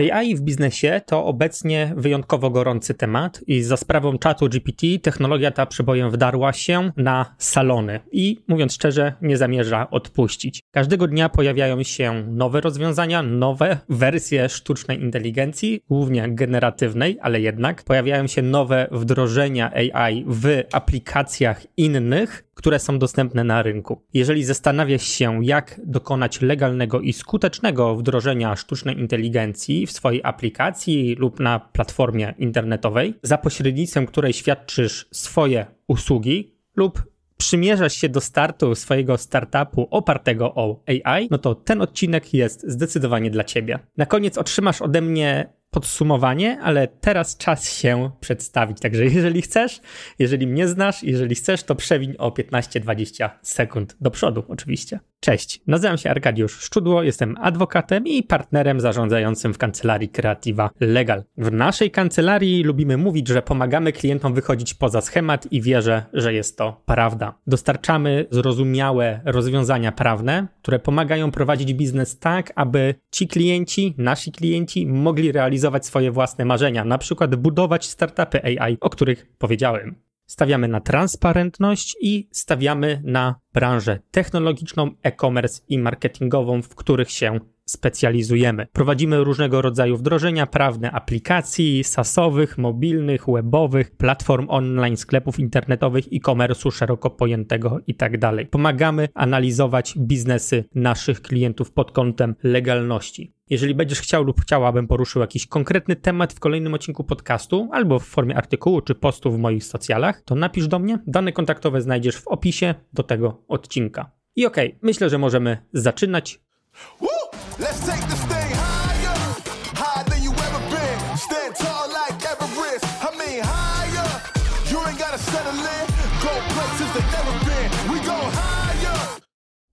AI w biznesie to obecnie wyjątkowo gorący temat i za sprawą czatu GPT technologia ta przebojem wdarła się na salony i mówiąc szczerze nie zamierza odpuścić. Każdego dnia pojawiają się nowe rozwiązania, nowe wersje sztucznej inteligencji, głównie generatywnej, ale jednak pojawiają się nowe wdrożenia AI w aplikacjach innych które są dostępne na rynku. Jeżeli zastanawiasz się, jak dokonać legalnego i skutecznego wdrożenia sztucznej inteligencji w swojej aplikacji lub na platformie internetowej, za pośrednictwem której świadczysz swoje usługi lub przymierzasz się do startu swojego startupu opartego o AI, no to ten odcinek jest zdecydowanie dla Ciebie. Na koniec otrzymasz ode mnie podsumowanie, ale teraz czas się przedstawić. Także jeżeli chcesz, jeżeli mnie znasz, jeżeli chcesz, to przewiń o 15-20 sekund do przodu, oczywiście. Cześć, nazywam się Arkadiusz Szczudło, jestem adwokatem i partnerem zarządzającym w kancelarii Kreatywa Legal. W naszej kancelarii lubimy mówić, że pomagamy klientom wychodzić poza schemat i wierzę, że jest to prawda. Dostarczamy zrozumiałe rozwiązania prawne, które pomagają prowadzić biznes tak, aby ci klienci, nasi klienci mogli realizować realizować swoje własne marzenia, na przykład budować startupy AI, o których powiedziałem. Stawiamy na transparentność i stawiamy na branżę technologiczną, e-commerce i marketingową, w których się specjalizujemy. Prowadzimy różnego rodzaju wdrożenia prawne aplikacji sasowych, mobilnych, webowych, platform online, sklepów internetowych, e komersu szeroko pojętego itd. Tak Pomagamy analizować biznesy naszych klientów pod kątem legalności. Jeżeli będziesz chciał lub abym poruszył jakiś konkretny temat w kolejnym odcinku podcastu albo w formie artykułu czy postu w moich socjalach, to napisz do mnie. Dane kontaktowe znajdziesz w opisie do tego odcinka. I okej, okay, myślę, że możemy zaczynać.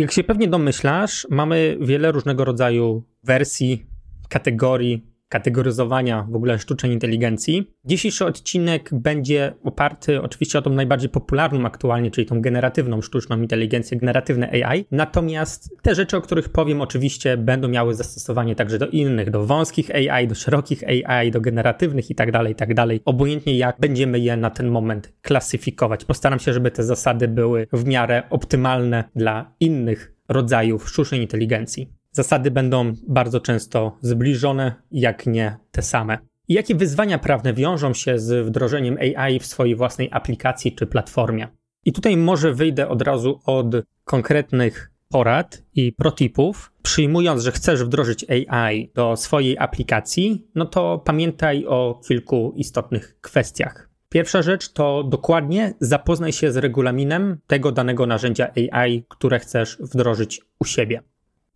Jak się pewnie domyślasz, mamy wiele różnego rodzaju wersji, kategorii kategoryzowania w ogóle sztucznej inteligencji. Dzisiejszy odcinek będzie oparty oczywiście o tą najbardziej popularną aktualnie, czyli tą generatywną sztuczną inteligencję, generatywne AI. Natomiast te rzeczy, o których powiem, oczywiście będą miały zastosowanie także do innych, do wąskich AI, do szerokich AI, do generatywnych itd., tak itd., tak obojętnie jak będziemy je na ten moment klasyfikować. Postaram się, żeby te zasady były w miarę optymalne dla innych rodzajów sztucznej inteligencji. Zasady będą bardzo często zbliżone, jak nie te same. I jakie wyzwania prawne wiążą się z wdrożeniem AI w swojej własnej aplikacji czy platformie? I tutaj może wyjdę od razu od konkretnych porad i protipów. Przyjmując, że chcesz wdrożyć AI do swojej aplikacji, no to pamiętaj o kilku istotnych kwestiach. Pierwsza rzecz to dokładnie zapoznaj się z regulaminem tego danego narzędzia AI, które chcesz wdrożyć u siebie.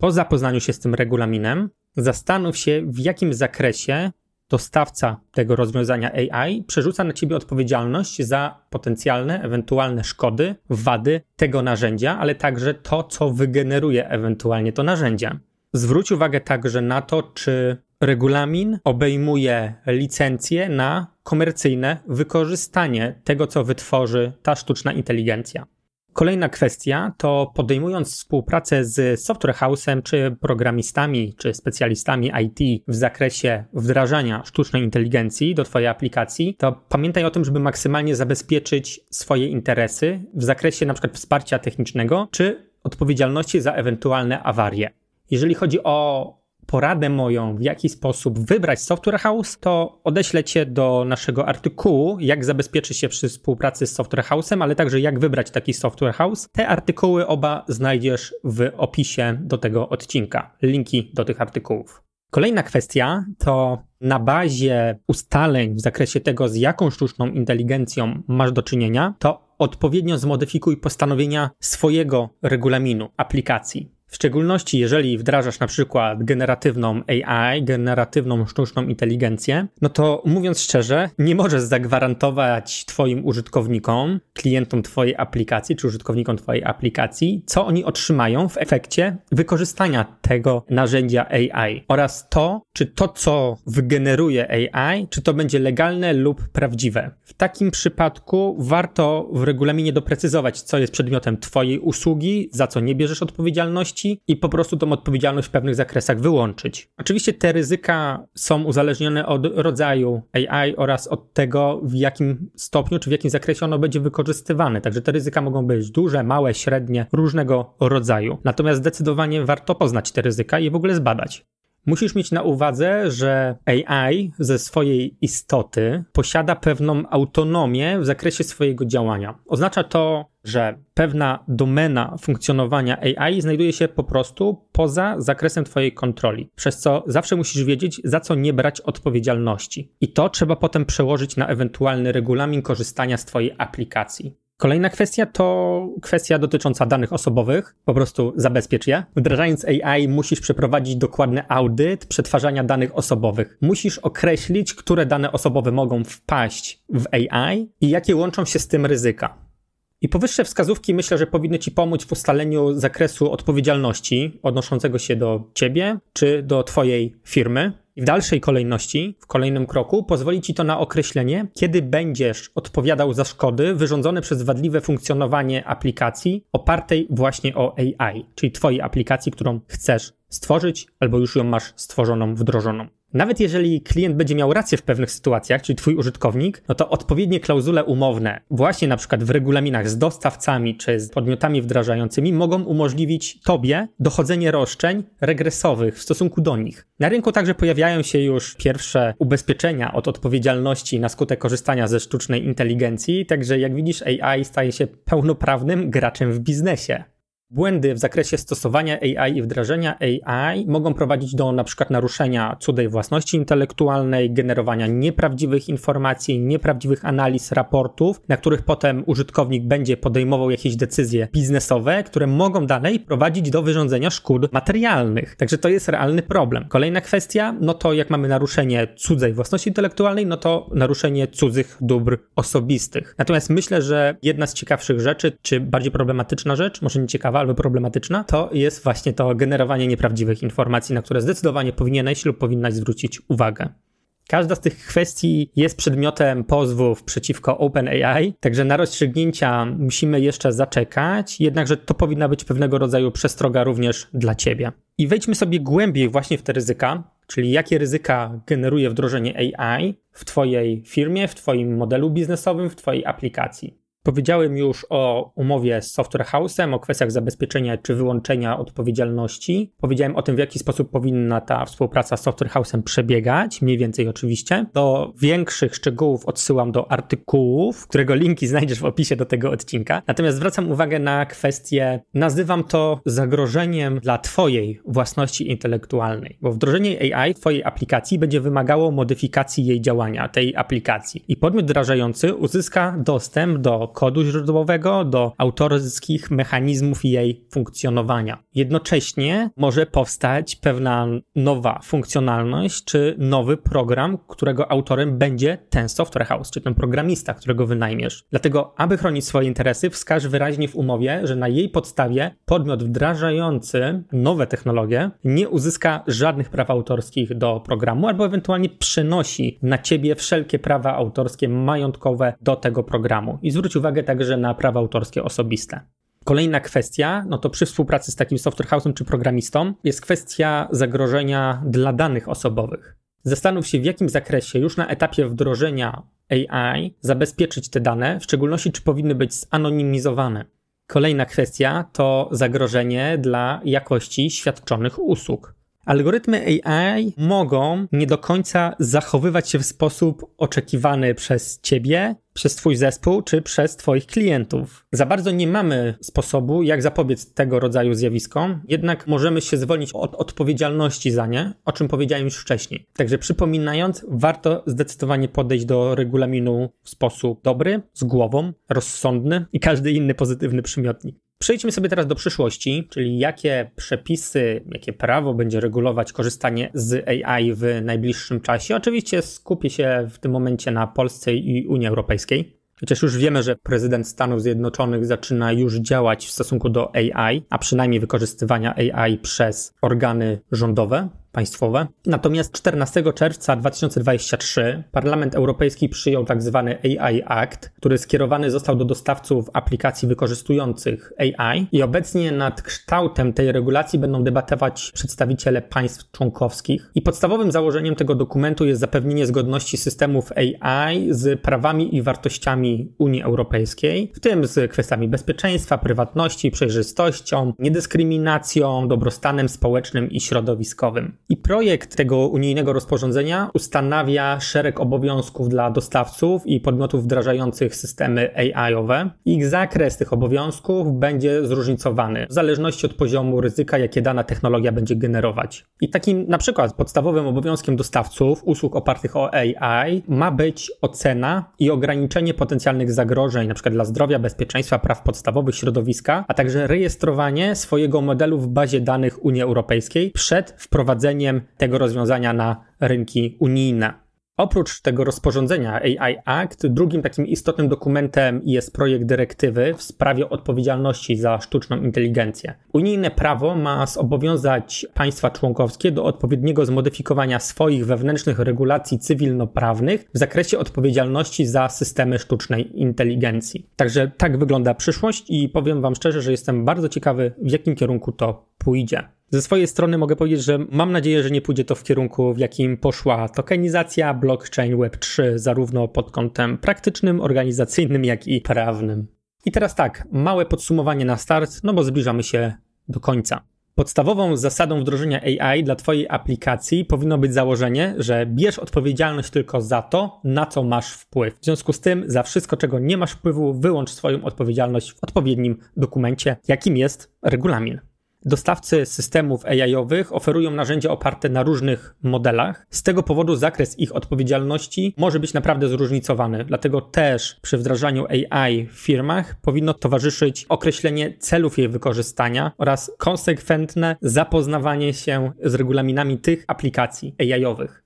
Po zapoznaniu się z tym regulaminem, zastanów się, w jakim zakresie dostawca tego rozwiązania AI przerzuca na ciebie odpowiedzialność za potencjalne, ewentualne szkody, wady tego narzędzia, ale także to, co wygeneruje ewentualnie to narzędzie. Zwróć uwagę także na to, czy regulamin obejmuje licencję na komercyjne wykorzystanie tego, co wytworzy ta sztuczna inteligencja. Kolejna kwestia to podejmując współpracę z software house'em, czy programistami, czy specjalistami IT w zakresie wdrażania sztucznej inteligencji do Twojej aplikacji, to pamiętaj o tym, żeby maksymalnie zabezpieczyć swoje interesy w zakresie np. wsparcia technicznego, czy odpowiedzialności za ewentualne awarie. Jeżeli chodzi o poradę moją, w jaki sposób wybrać software house, to odeślę cię do naszego artykułu, jak zabezpieczyć się przy współpracy z software house'em, ale także jak wybrać taki software house. Te artykuły oba znajdziesz w opisie do tego odcinka. Linki do tych artykułów. Kolejna kwestia to na bazie ustaleń w zakresie tego, z jaką sztuczną inteligencją masz do czynienia, to odpowiednio zmodyfikuj postanowienia swojego regulaminu aplikacji. W szczególności jeżeli wdrażasz na przykład generatywną AI, generatywną sztuczną inteligencję, no to mówiąc szczerze, nie możesz zagwarantować Twoim użytkownikom, klientom Twojej aplikacji czy użytkownikom Twojej aplikacji, co oni otrzymają w efekcie wykorzystania tego narzędzia AI oraz to, czy to, co wygeneruje AI, czy to będzie legalne lub prawdziwe. W takim przypadku warto w regulaminie doprecyzować, co jest przedmiotem Twojej usługi, za co nie bierzesz odpowiedzialności odpowiedzialności i po prostu tą odpowiedzialność w pewnych zakresach wyłączyć. Oczywiście te ryzyka są uzależnione od rodzaju AI oraz od tego, w jakim stopniu czy w jakim zakresie ono będzie wykorzystywane. Także te ryzyka mogą być duże, małe, średnie, różnego rodzaju. Natomiast zdecydowanie warto poznać te ryzyka i w ogóle zbadać. Musisz mieć na uwadze, że AI ze swojej istoty posiada pewną autonomię w zakresie swojego działania. Oznacza to, że pewna domena funkcjonowania AI znajduje się po prostu poza zakresem Twojej kontroli, przez co zawsze musisz wiedzieć, za co nie brać odpowiedzialności. I to trzeba potem przełożyć na ewentualny regulamin korzystania z Twojej aplikacji. Kolejna kwestia to kwestia dotycząca danych osobowych, po prostu zabezpiecz je. Wdrażając AI musisz przeprowadzić dokładny audyt przetwarzania danych osobowych. Musisz określić, które dane osobowe mogą wpaść w AI i jakie łączą się z tym ryzyka. I powyższe wskazówki myślę, że powinny Ci pomóc w ustaleniu zakresu odpowiedzialności odnoszącego się do Ciebie czy do Twojej firmy. I w dalszej kolejności, w kolejnym kroku, pozwoli Ci to na określenie, kiedy będziesz odpowiadał za szkody wyrządzone przez wadliwe funkcjonowanie aplikacji opartej właśnie o AI, czyli Twojej aplikacji, którą chcesz stworzyć albo już ją masz stworzoną, wdrożoną. Nawet jeżeli klient będzie miał rację w pewnych sytuacjach, czyli twój użytkownik, no to odpowiednie klauzule umowne, właśnie na przykład w regulaminach z dostawcami czy z podmiotami wdrażającymi, mogą umożliwić tobie dochodzenie roszczeń regresowych w stosunku do nich. Na rynku także pojawiają się już pierwsze ubezpieczenia od odpowiedzialności na skutek korzystania ze sztucznej inteligencji, także jak widzisz, AI staje się pełnoprawnym graczem w biznesie. Błędy w zakresie stosowania AI i wdrażania AI mogą prowadzić do np. przykład, naruszenia cudzej własności intelektualnej, generowania nieprawdziwych informacji, nieprawdziwych analiz, raportów, na których potem użytkownik będzie podejmował jakieś decyzje biznesowe, które mogą dalej prowadzić do wyrządzenia szkód materialnych. Także to jest realny problem. Kolejna kwestia, no to jak mamy naruszenie cudzej własności intelektualnej, no to naruszenie cudzych dóbr osobistych. Natomiast myślę, że jedna z ciekawszych rzeczy, czy bardziej problematyczna rzecz, może nie ciekawa, albo problematyczna, to jest właśnie to generowanie nieprawdziwych informacji, na które zdecydowanie powinieneś lub powinnaś zwrócić uwagę. Każda z tych kwestii jest przedmiotem pozwów przeciwko OpenAI, także na rozstrzygnięcia musimy jeszcze zaczekać, jednakże to powinna być pewnego rodzaju przestroga również dla Ciebie. I wejdźmy sobie głębiej właśnie w te ryzyka, czyli jakie ryzyka generuje wdrożenie AI w Twojej firmie, w Twoim modelu biznesowym, w Twojej aplikacji. Powiedziałem już o umowie z Software House'em, o kwestiach zabezpieczenia czy wyłączenia odpowiedzialności. Powiedziałem o tym, w jaki sposób powinna ta współpraca z Software House'em przebiegać, mniej więcej oczywiście. Do większych szczegółów odsyłam do artykułów, którego linki znajdziesz w opisie do tego odcinka. Natomiast zwracam uwagę na kwestię, nazywam to zagrożeniem dla Twojej własności intelektualnej, bo wdrożenie AI w Twojej aplikacji będzie wymagało modyfikacji jej działania, tej aplikacji. I podmiot wdrażający uzyska dostęp do kodu źródłowego, do autorskich mechanizmów jej funkcjonowania. Jednocześnie może powstać pewna nowa funkcjonalność czy nowy program, którego autorem będzie ten software house, czy ten programista, którego wynajmiesz. Dlatego, aby chronić swoje interesy, wskaż wyraźnie w umowie, że na jej podstawie podmiot wdrażający nowe technologie nie uzyska żadnych praw autorskich do programu, albo ewentualnie przenosi na ciebie wszelkie prawa autorskie, majątkowe do tego programu. I zwróć uwagę także na prawa autorskie osobiste. Kolejna kwestia, no to przy współpracy z takim software house'em czy programistą, jest kwestia zagrożenia dla danych osobowych. Zastanów się, w jakim zakresie już na etapie wdrożenia AI zabezpieczyć te dane, w szczególności czy powinny być zanonimizowane. Kolejna kwestia to zagrożenie dla jakości świadczonych usług. Algorytmy AI mogą nie do końca zachowywać się w sposób oczekiwany przez ciebie, przez Twój zespół czy przez Twoich klientów. Za bardzo nie mamy sposobu, jak zapobiec tego rodzaju zjawiskom, jednak możemy się zwolnić od odpowiedzialności za nie, o czym powiedziałem już wcześniej. Także przypominając, warto zdecydowanie podejść do regulaminu w sposób dobry, z głową, rozsądny i każdy inny pozytywny przymiotnik. Przejdźmy sobie teraz do przyszłości, czyli jakie przepisy, jakie prawo będzie regulować korzystanie z AI w najbliższym czasie. Oczywiście skupię się w tym momencie na Polsce i Unii Europejskiej. Chociaż już wiemy, że prezydent Stanów Zjednoczonych zaczyna już działać w stosunku do AI, a przynajmniej wykorzystywania AI przez organy rządowe, państwowe. Natomiast 14 czerwca 2023 Parlament Europejski przyjął tzw. Tak AI Act, który skierowany został do dostawców aplikacji wykorzystujących AI i obecnie nad kształtem tej regulacji będą debatować przedstawiciele państw członkowskich. I podstawowym założeniem tego dokumentu jest zapewnienie zgodności systemów AI z prawami i wartościami Unii Europejskiej, w tym z kwestiami bezpieczeństwa, prywatności, przejrzystością, niedyskryminacją, dobrostanem społecznym i środowiskowym. I projekt tego unijnego rozporządzenia ustanawia szereg obowiązków dla dostawców i podmiotów wdrażających systemy AI-owe. Ich zakres tych obowiązków będzie zróżnicowany w zależności od poziomu ryzyka, jakie dana technologia będzie generować. I takim na przykład podstawowym obowiązkiem dostawców usług opartych o AI ma być ocena i ograniczenie potencjalnych zagrożeń, np. dla zdrowia, bezpieczeństwa, praw podstawowych, środowiska, a także rejestrowanie swojego modelu w bazie danych Unii Europejskiej przed wprowadzeniem tego rozwiązania na rynki unijne. Oprócz tego rozporządzenia AI Act, drugim takim istotnym dokumentem jest projekt dyrektywy w sprawie odpowiedzialności za sztuczną inteligencję. Unijne prawo ma zobowiązać państwa członkowskie do odpowiedniego zmodyfikowania swoich wewnętrznych regulacji cywilnoprawnych w zakresie odpowiedzialności za systemy sztucznej inteligencji. Także tak wygląda przyszłość i powiem Wam szczerze, że jestem bardzo ciekawy, w jakim kierunku to pójdzie. Ze swojej strony mogę powiedzieć, że mam nadzieję, że nie pójdzie to w kierunku, w jakim poszła tokenizacja blockchain Web3, zarówno pod kątem praktycznym, organizacyjnym, jak i prawnym. I teraz tak, małe podsumowanie na start, no bo zbliżamy się do końca. Podstawową zasadą wdrożenia AI dla Twojej aplikacji powinno być założenie, że bierz odpowiedzialność tylko za to, na co masz wpływ. W związku z tym, za wszystko, czego nie masz wpływu, wyłącz swoją odpowiedzialność w odpowiednim dokumencie, jakim jest regulamin. Dostawcy systemów AI-owych oferują narzędzia oparte na różnych modelach. Z tego powodu zakres ich odpowiedzialności może być naprawdę zróżnicowany. Dlatego też przy wdrażaniu AI w firmach powinno towarzyszyć określenie celów jej wykorzystania oraz konsekwentne zapoznawanie się z regulaminami tych aplikacji AI-owych.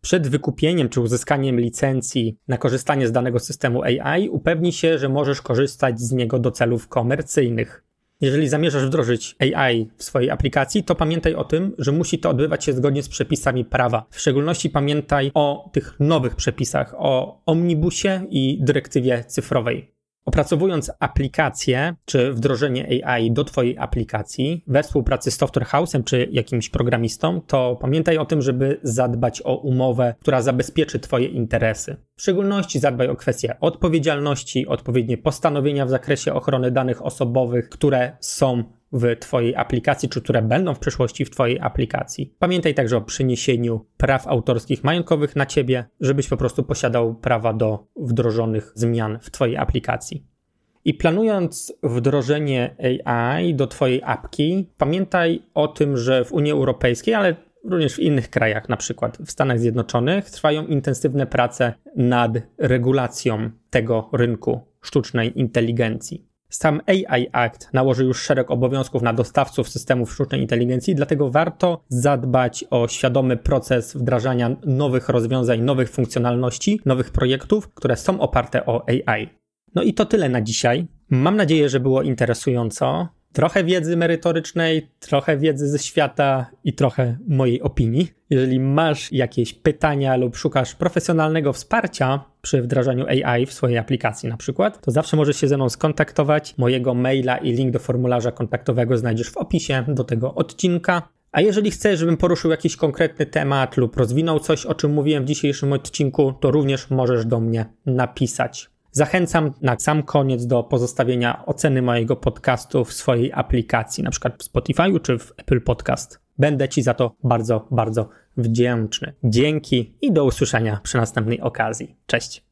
Przed wykupieniem czy uzyskaniem licencji na korzystanie z danego systemu AI upewnij się, że możesz korzystać z niego do celów komercyjnych. Jeżeli zamierzasz wdrożyć AI w swojej aplikacji, to pamiętaj o tym, że musi to odbywać się zgodnie z przepisami prawa. W szczególności pamiętaj o tych nowych przepisach, o omnibusie i dyrektywie cyfrowej. Opracowując aplikację czy wdrożenie AI do Twojej aplikacji we współpracy z Software House'em czy jakimś programistą, to pamiętaj o tym, żeby zadbać o umowę, która zabezpieczy Twoje interesy. W szczególności zadbaj o kwestię odpowiedzialności, odpowiednie postanowienia w zakresie ochrony danych osobowych, które są w Twojej aplikacji, czy które będą w przyszłości w Twojej aplikacji. Pamiętaj także o przyniesieniu praw autorskich majątkowych na Ciebie, żebyś po prostu posiadał prawa do wdrożonych zmian w Twojej aplikacji. I planując wdrożenie AI do Twojej apki, pamiętaj o tym, że w Unii Europejskiej, ale również w innych krajach, na przykład w Stanach Zjednoczonych, trwają intensywne prace nad regulacją tego rynku sztucznej inteligencji. Sam AI Act nałoży już szereg obowiązków na dostawców systemów sztucznej inteligencji, dlatego warto zadbać o świadomy proces wdrażania nowych rozwiązań, nowych funkcjonalności, nowych projektów, które są oparte o AI. No i to tyle na dzisiaj. Mam nadzieję, że było interesująco trochę wiedzy merytorycznej, trochę wiedzy ze świata i trochę mojej opinii. Jeżeli masz jakieś pytania lub szukasz profesjonalnego wsparcia przy wdrażaniu AI w swojej aplikacji na przykład, to zawsze możesz się ze mną skontaktować. Mojego maila i link do formularza kontaktowego znajdziesz w opisie do tego odcinka. A jeżeli chcesz, żebym poruszył jakiś konkretny temat lub rozwinął coś, o czym mówiłem w dzisiejszym odcinku, to również możesz do mnie napisać. Zachęcam na sam koniec do pozostawienia oceny mojego podcastu w swojej aplikacji, na przykład w Spotify'u czy w Apple Podcast. Będę Ci za to bardzo, bardzo wdzięczny. Dzięki i do usłyszenia przy następnej okazji. Cześć!